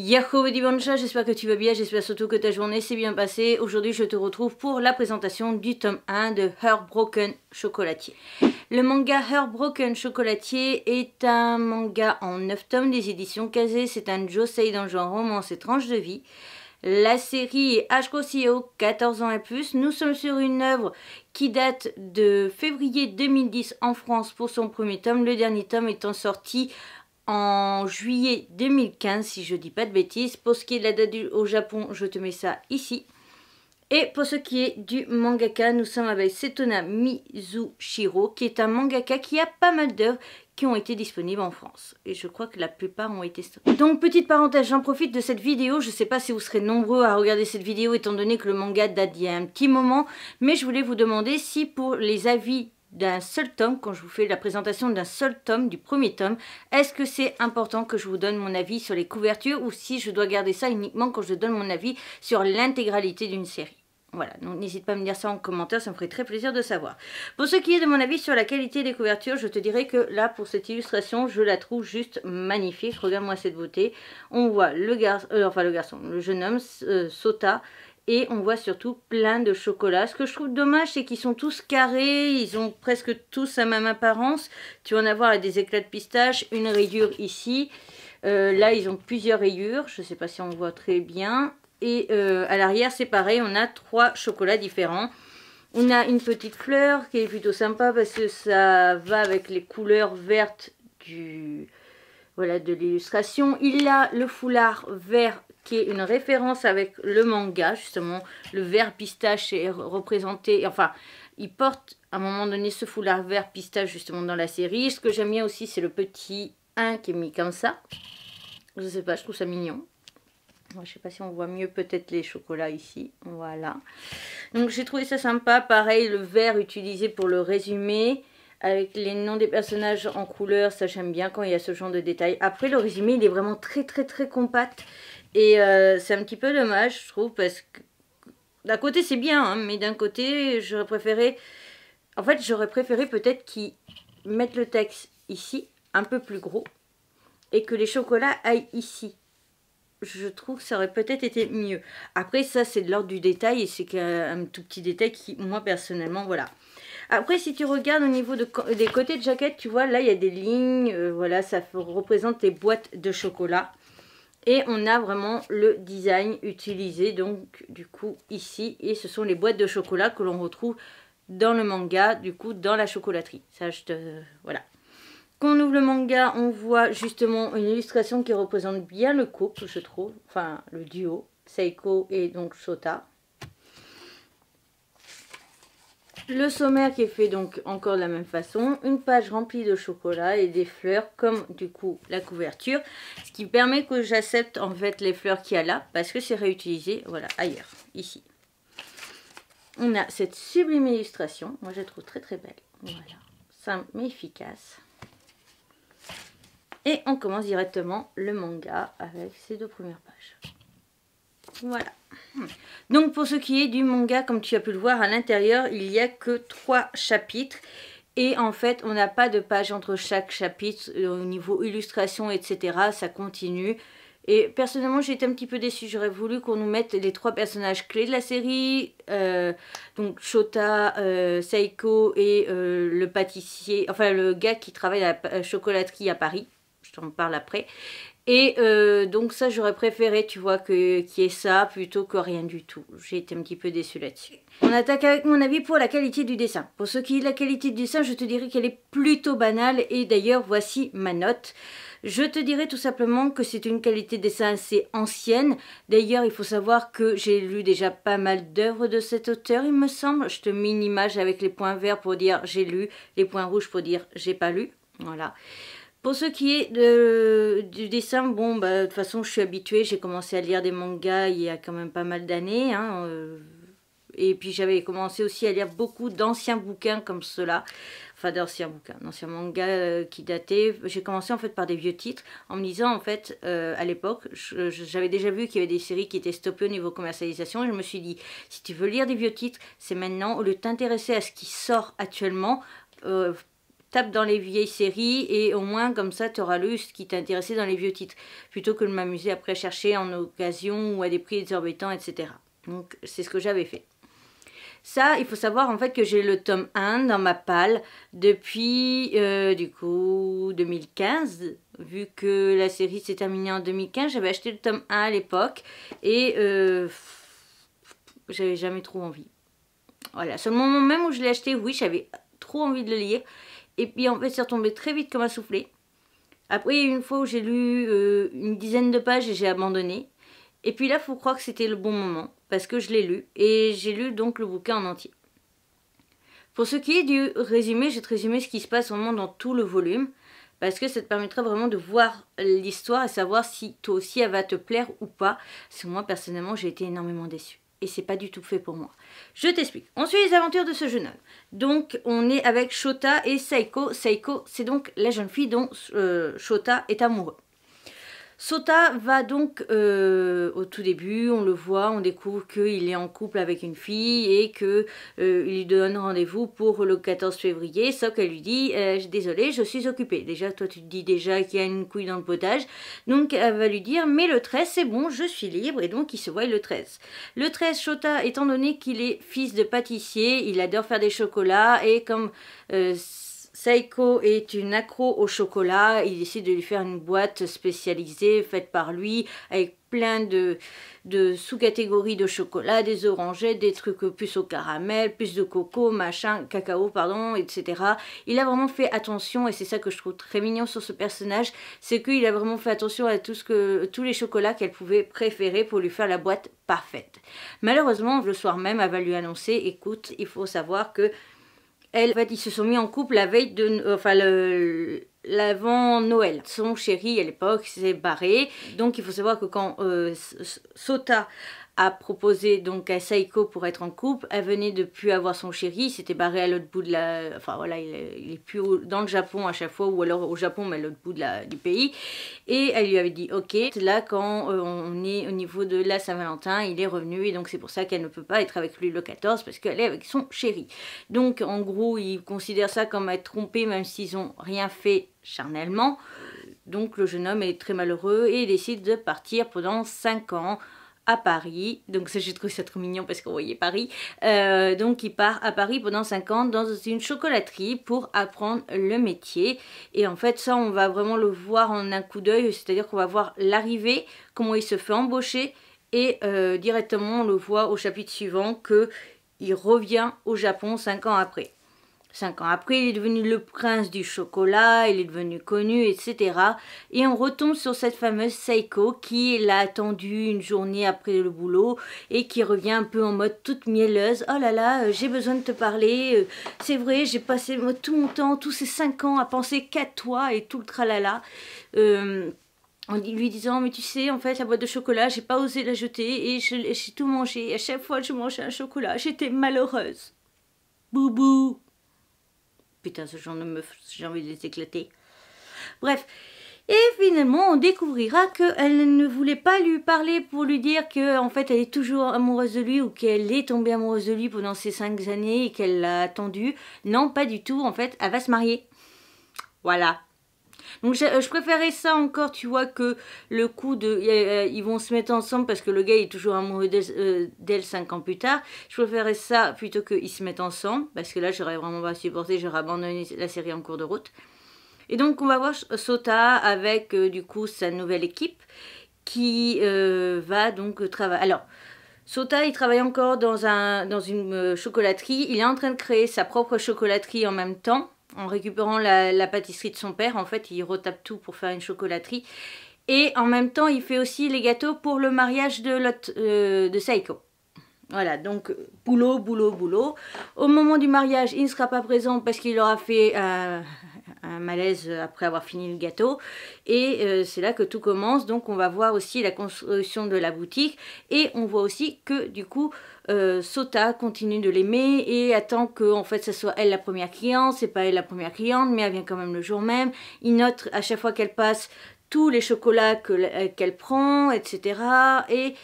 Yahoo j'espère que tu vas bien, j'espère surtout que ta journée s'est bien passée. Aujourd'hui, je te retrouve pour la présentation du tome 1 de Her Chocolatier. Le manga Her Chocolatier est un manga en 9 tomes des éditions Kazé. C'est un josei dans le genre romance et tranche de vie. La série H.C.O. 14 e ans et plus, nous sommes sur une œuvre qui date de février 2010 en France pour son premier tome, le dernier tome étant sorti en juillet 2015, si je dis pas de bêtises. Pour ce qui est de la date au Japon, je te mets ça ici. Et pour ce qui est du mangaka, nous sommes avec Setona Mizushiro, qui est un mangaka qui a pas mal d'œuvres qui ont été disponibles en France. Et je crois que la plupart ont été stockées. Donc, petite parenthèse, j'en profite de cette vidéo. Je sais pas si vous serez nombreux à regarder cette vidéo, étant donné que le manga date d'il y a un petit moment. Mais je voulais vous demander si pour les avis d'un seul tome, quand je vous fais la présentation d'un seul tome, du premier tome, est-ce que c'est important que je vous donne mon avis sur les couvertures ou si je dois garder ça uniquement quand je donne mon avis sur l'intégralité d'une série voilà, donc n'hésite pas à me dire ça en commentaire, ça me ferait très plaisir de savoir. Pour ce qui est de mon avis sur la qualité des couvertures, je te dirais que là, pour cette illustration, je la trouve juste magnifique. Regarde-moi cette beauté. On voit le garçon, euh, enfin le garçon, le jeune homme, euh, Sota, et on voit surtout plein de chocolats. Ce que je trouve dommage, c'est qu'ils sont tous carrés, ils ont presque tous la même apparence. Tu vas en avoir des éclats de pistache, une rayure ici. Euh, là, ils ont plusieurs rayures, je ne sais pas si on voit très bien. Et euh, à l'arrière, c'est pareil, on a trois chocolats différents. On a une petite fleur qui est plutôt sympa parce que ça va avec les couleurs vertes du, voilà, de l'illustration. Il a le foulard vert qui est une référence avec le manga, justement. Le vert pistache est représenté, enfin, il porte à un moment donné ce foulard vert pistache, justement, dans la série. Ce que j'aime bien aussi, c'est le petit 1 qui est mis comme ça. Je sais pas, je trouve ça mignon. Je sais pas si on voit mieux peut-être les chocolats ici. Voilà. Donc j'ai trouvé ça sympa. Pareil, le vert utilisé pour le résumé avec les noms des personnages en couleur, ça j'aime bien quand il y a ce genre de détails. Après le résumé il est vraiment très très très compact et euh, c'est un petit peu dommage, je trouve, parce que d'un côté c'est bien, hein, mais d'un côté j'aurais préféré. En fait, j'aurais préféré peut-être qu'ils mettent le texte ici, un peu plus gros, et que les chocolats aillent ici. Je trouve que ça aurait peut-être été mieux. Après, ça, c'est de l'ordre du détail et c'est un tout petit détail qui, moi, personnellement, voilà. Après, si tu regardes au niveau des côtés de jaquette, tu vois, là, il y a des lignes. Euh, voilà, ça représente les boîtes de chocolat. Et on a vraiment le design utilisé donc du coup ici. Et ce sont les boîtes de chocolat que l'on retrouve dans le manga, du coup dans la chocolaterie. Ça je te... voilà. Quand on ouvre le manga, on voit justement une illustration qui représente bien le couple, se trouve. Enfin, le duo, Seiko et donc Sota. Le sommaire qui est fait donc encore de la même façon. Une page remplie de chocolat et des fleurs comme du coup la couverture. Ce qui permet que j'accepte en fait les fleurs qu'il y a là parce que c'est réutilisé voilà ailleurs, ici. On a cette sublime illustration. Moi je la trouve très très belle. Voilà, simple mais efficace. Et on commence directement le manga avec ces deux premières pages. Voilà. Donc pour ce qui est du manga, comme tu as pu le voir à l'intérieur, il n'y a que trois chapitres. Et en fait, on n'a pas de page entre chaque chapitre euh, au niveau illustration, etc. Ça continue. Et personnellement, j'ai été un petit peu déçue. J'aurais voulu qu'on nous mette les trois personnages clés de la série. Euh, donc Shota, euh, Seiko et le pâtissier, enfin le gars qui travaille à la chocolaterie à Paris. Je t'en parle après. Et euh, donc ça, j'aurais préféré, tu vois, qu'il qui y ait ça plutôt que rien du tout. J'ai été un petit peu déçue là-dessus. On attaque avec mon avis pour la qualité du dessin. Pour ce qui est de la qualité du dessin, je te dirais qu'elle est plutôt banale. Et d'ailleurs, voici ma note. Je te dirais tout simplement que c'est une qualité de dessin assez ancienne. D'ailleurs, il faut savoir que j'ai lu déjà pas mal d'œuvres de cet auteur, il me semble. Je te mets une image avec les points verts pour dire j'ai lu, les points rouges pour dire j'ai pas lu. Voilà. Pour ce qui est de, du dessin, bon, bah, de toute façon, je suis habituée. J'ai commencé à lire des mangas il y a quand même pas mal d'années. Hein, euh, et puis, j'avais commencé aussi à lire beaucoup d'anciens bouquins comme cela. Enfin, d'anciens bouquins, d'anciens mangas euh, qui dataient. J'ai commencé en fait par des vieux titres en me disant, en fait, euh, à l'époque, j'avais déjà vu qu'il y avait des séries qui étaient stoppées au niveau commercialisation. je me suis dit, si tu veux lire des vieux titres, c'est maintenant. Au lieu de t'intéresser à ce qui sort actuellement, tape dans les vieilles séries et au moins comme ça tu auras lu ce qui t'intéressait dans les vieux titres plutôt que de m'amuser après à chercher en occasion ou à des prix exorbitants etc. Donc c'est ce que j'avais fait. Ça, il faut savoir en fait que j'ai le tome 1 dans ma palle depuis euh, du coup 2015. Vu que la série s'est terminée en 2015, j'avais acheté le tome 1 à l'époque et euh, j'avais jamais trop envie. Voilà, c'est le moment même où je l'ai acheté, oui, j'avais trop envie de le lire. Et puis en fait, c'est retombé très vite comme un soufflé. Après, une fois où j'ai lu euh, une dizaine de pages et j'ai abandonné. Et puis là, faut croire que c'était le bon moment, parce que je l'ai lu, et j'ai lu donc le bouquin en entier. Pour ce qui est du résumé, j'ai résumé ce qui se passe vraiment dans tout le volume, parce que ça te permettra vraiment de voir l'histoire et savoir si toi aussi elle va te plaire ou pas. Parce que moi, personnellement, j'ai été énormément déçue et c'est pas du tout fait pour moi. Je t'explique. On suit les aventures de ce jeune homme. Donc on est avec Shota et Seiko. Seiko, c'est donc la jeune fille dont euh, Shota est amoureux. Sota va donc euh, au tout début, on le voit, on découvre qu'il est en couple avec une fille et que euh, il lui donne rendez-vous pour le 14 février, sauf qu'elle lui dit euh, désolé, je suis occupée. Déjà, toi tu te dis déjà qu'il y a une couille dans le potage, donc elle va lui dire mais le 13 c'est bon, je suis libre et donc il se voit le 13. Le 13, Sota, étant donné qu'il est fils de pâtissier, il adore faire des chocolats et comme Saiko est une accro au chocolat. Il décide de lui faire une boîte spécialisée faite par lui avec plein de, de sous-catégories de chocolat, des orangés, des trucs plus au caramel, plus de coco, machin, cacao, pardon, etc. Il a vraiment fait attention et c'est ça que je trouve très mignon sur ce personnage, c'est qu'il a vraiment fait attention à tout ce que, tous les chocolats qu'elle pouvait préférer pour lui faire la boîte parfaite. Malheureusement, le soir même, elle va lui annoncer, écoute, il faut savoir que elle, en fait, ils se sont mis en couple la veille de... Enfin, l'avant Noël. Son chéri à l'époque s'est barré. Donc il faut savoir que quand euh, Sota a proposé donc à Saiko pour être en couple. Elle venait de plus avoir son chéri, il s'était barré à l'autre bout de la... Enfin voilà, il est, plus dans le Japon à chaque fois, ou alors au Japon, mais à l'autre bout du pays. Et elle lui avait dit ok. Là, quand euh, on est au niveau de la Saint-Valentin, il est revenu, et donc c'est pour ça qu'elle ne peut pas être avec lui le 14, parce qu'elle est avec son chéri. Donc en gros, il considère ça comme être trompé, même s'ils ont rien fait charnellement. Donc le jeune homme est très malheureux et décide de partir pendant 5 ans à Paris. Donc ça j'ai trouvé ça trop mignon parce qu'on voyait Paris. Euh, donc il part à Paris pendant 5 ans dans une chocolaterie pour apprendre le métier. Et en fait ça on va vraiment le voir en un coup d'œil, c'est-à-dire qu'on va voir l'arrivée, comment il se fait embaucher et euh, directement on le voit au chapitre suivant que il revient au Japon 5 ans après. Cinq ans après, il est devenu le prince du chocolat, il est devenu connu, etc. Et on retombe sur cette fameuse Seiko qui l'a attendu une journée après le boulot et qui revient un peu en mode toute mielleuse. Oh là là, euh, j'ai besoin de te parler. Euh, c'est vrai, j'ai passé tout mon temps, tous ces cinq ans à penser qu'à toi et tout le tralala. Euh, en lui disant mais tu sais en fait la boîte de chocolat j'ai pas osé la jeter et j'ai tout mangé à chaque fois que je mangeais un chocolat j'étais malheureuse boubou Putain, ce genre de meuf, j'ai envie de les éclater. Bref. Et finalement, on découvrira qu'elle ne voulait pas lui parler pour lui dire que, en fait, elle est toujours amoureuse de lui ou qu'elle est tombée amoureuse de lui pendant ces cinq années et qu'elle l'a attendu. Non, pas du tout. En fait, elle va se marier. Voilà. Donc euh, je préférais ça encore, tu vois, que le coup de... Euh, ils vont se mettre ensemble parce que le gars est toujours amoureux d'elle euh, 5 ans plus tard. Je préférais ça plutôt qu'ils se mettent ensemble parce que là j'aurais vraiment pas supporté, j'aurais abandonné la série en cours de route. Et donc on va voir Sota avec du coup sa nouvelle équipe qui va donc travailler... Alors... Sota, il travaille encore dans, un, dans une chocolaterie. Il est en train de créer sa propre chocolaterie en même temps en récupérant la, pâtisserie de son père. En fait, il retape tout pour faire une chocolaterie. Et en même temps, il fait aussi les gâteaux pour le mariage de, euh, de Saiko. Voilà, donc boulot, boulot, boulot. Au moment du mariage, il ne sera pas présent parce qu'il aura fait euh, malaise euh, après avoir fini le gâteau. Et euh, c'est là que tout commence. Donc on va voir aussi la construction de la boutique. Et on voit aussi que du coup, euh, Sota continue de l'aimer et attend que en fait ce soit elle la première cliente. C'est pas elle la première cliente, mais elle vient quand même le jour même. Il note à chaque fois qu'elle passe tous les chocolats qu'elle prend, etc. Et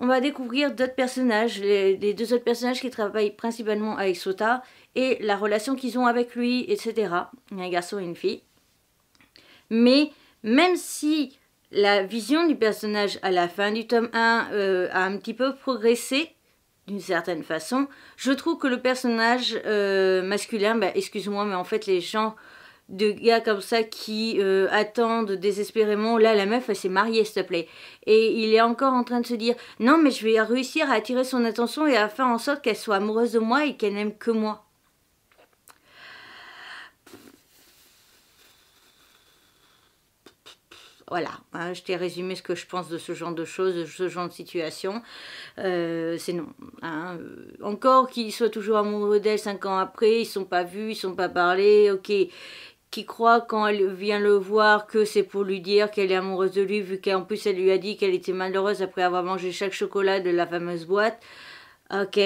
on va découvrir d'autres personnages, les, les, deux autres personnages qui travaillent principalement avec Sota et la relation qu'ils ont avec lui, etc. Un garçon et une fille. Mais même si la vision du personnage à la fin du tome 1 euh, a un petit peu progressé, d'une certaine façon, je trouve que le personnage euh, masculin, bah, excuse-moi, mais en fait les gens de gars comme ça qui euh, attendent désespérément, là la meuf elle s'est mariée s'il te plaît. Et il est encore en train de se dire, non mais je vais réussir à attirer son attention et à faire en sorte qu'elle soit amoureuse de moi et qu'elle n'aime que moi. Voilà, hein, je t'ai résumé ce que je pense de ce genre de choses, de ce genre de situation. Euh, c'est non. Hein, euh, encore qu'ils soient toujours amoureux d'elle cinq ans après, ils sont pas vus, ils sont pas parlés, ok qui croit quand elle vient le voir que c'est pour lui dire qu'elle est amoureuse de lui, vu qu'en plus elle lui a dit qu'elle était malheureuse après avoir mangé chaque chocolat de la fameuse boîte. Ok,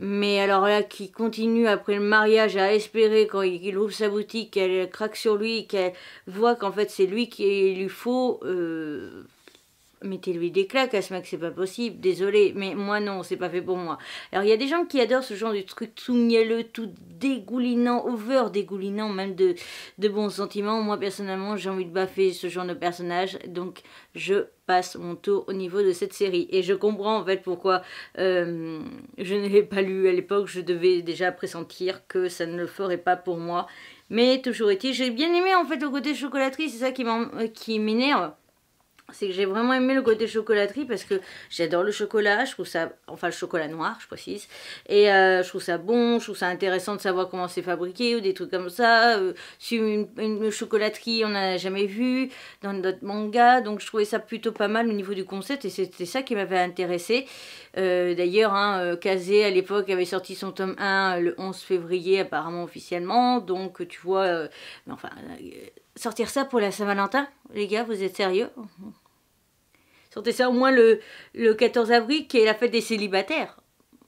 mais alors là, qui continue après le mariage à espérer quand il ouvre sa boutique, qu'elle craque sur lui, qu'elle voit qu'en fait c'est lui qui lui faut, euh, mettez-lui des claques à ce c'est pas possible, désolé, mais moi non, c'est pas fait pour moi. Alors il y a des gens qui adorent ce genre de truc tout mielleux, tout dégoulinant, over dégoulinant, même de, de bons sentiments. Moi personnellement, j'ai envie de baffer ce genre de personnage, donc je passe mon tour au niveau de cette série. Et je comprends en fait pourquoi euh, je ne l'ai pas lu à l'époque, je devais déjà pressentir que ça ne le ferait pas pour moi. Mais toujours est-il, j'ai bien aimé en fait le côté chocolaterie, c'est ça qui euh, m'énerve c'est que j'ai vraiment aimé le côté chocolaterie parce que j'adore le chocolat, je trouve ça, enfin le chocolat noir, je précise, et euh, je trouve ça bon, je trouve ça intéressant de savoir comment c'est fabriqué ou des trucs comme ça. Euh, une, chocolaterie, on n'en a jamais vu dans d'autres mangas, donc je trouvais ça plutôt pas mal au niveau du concept et c'était ça qui m'avait intéressé. Euh, d'ailleurs, hein, euh, Kazé à l'époque avait sorti son tome 1 le 11 février, apparemment officiellement, donc tu vois, enfin sortir ça pour la Saint-Valentin Les gars, vous êtes sérieux Sortez ça au moins le, 14 avril qui est la fête des célibataires.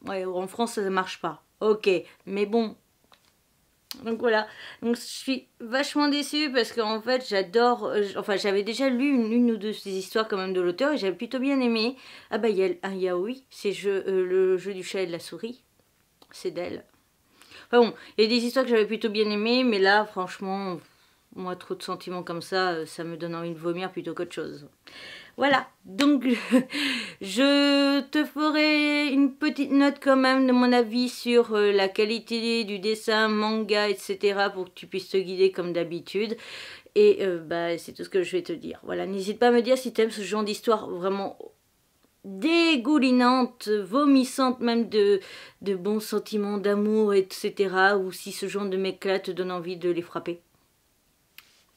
Ouais, en France, ça ne marche pas. Ok, mais bon. Donc voilà, donc je suis vachement déçue parce qu'en fait j'adore, euh, enfin j'avais déjà lu une, ou deux des histoires quand même de l'auteur et j'avais plutôt bien aimé. Ah bah il y a ah, un c'est euh, le jeu du chat et de la souris, c'est d'elle. Enfin bon, il y a des histoires que j'avais plutôt bien aimées, mais là franchement, moi trop de sentiments comme ça, euh, ça me donne envie de vomir plutôt qu'autre chose. Voilà, donc je te ferai une petite note quand même de mon avis sur euh, la qualité du dessin, manga, etc. pour que tu puisses te guider comme d'habitude. Et euh, bah, c'est tout ce que je vais te dire. Voilà, n'hésite pas à me dire si tu aimes ce genre d'histoire vraiment dégoulinante, vomissante même de, de bons sentiments d'amour, etc. Ou si ce genre de mec-là te donne envie de les frapper.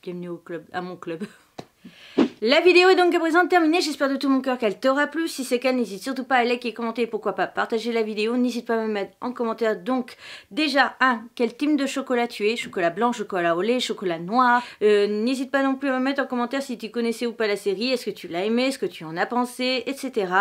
Bienvenue au club, à mon club. La vidéo est donc à présent terminée, j'espère de tout mon cœur qu'elle t'aura plu. Si c'est le cas, n'hésite surtout pas à liker, commenter, pourquoi pas partager la vidéo. N'hésite pas à me mettre en commentaire donc déjà, un, quel type de chocolat tu es, chocolat blanc, chocolat au lait, chocolat noir. Euh, n'hésite pas non plus à me mettre en commentaire si tu connaissais ou pas la série, est-ce que tu l'as aimé, est-ce que tu en as pensé, etc.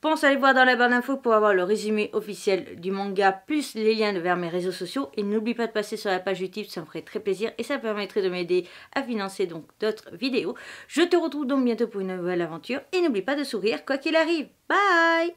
Pense à aller voir dans la barre d'infos pour avoir le résumé officiel du manga, plus les liens vers mes réseaux sociaux. Et n'oublie pas de passer sur la page YouTube, ça me ferait très plaisir et ça permettrait de m'aider à financer donc d'autres vidéos. Je te retrouve donc bientôt pour une nouvelle aventure et n'oublie pas de sourire quoi qu'il arrive. Bye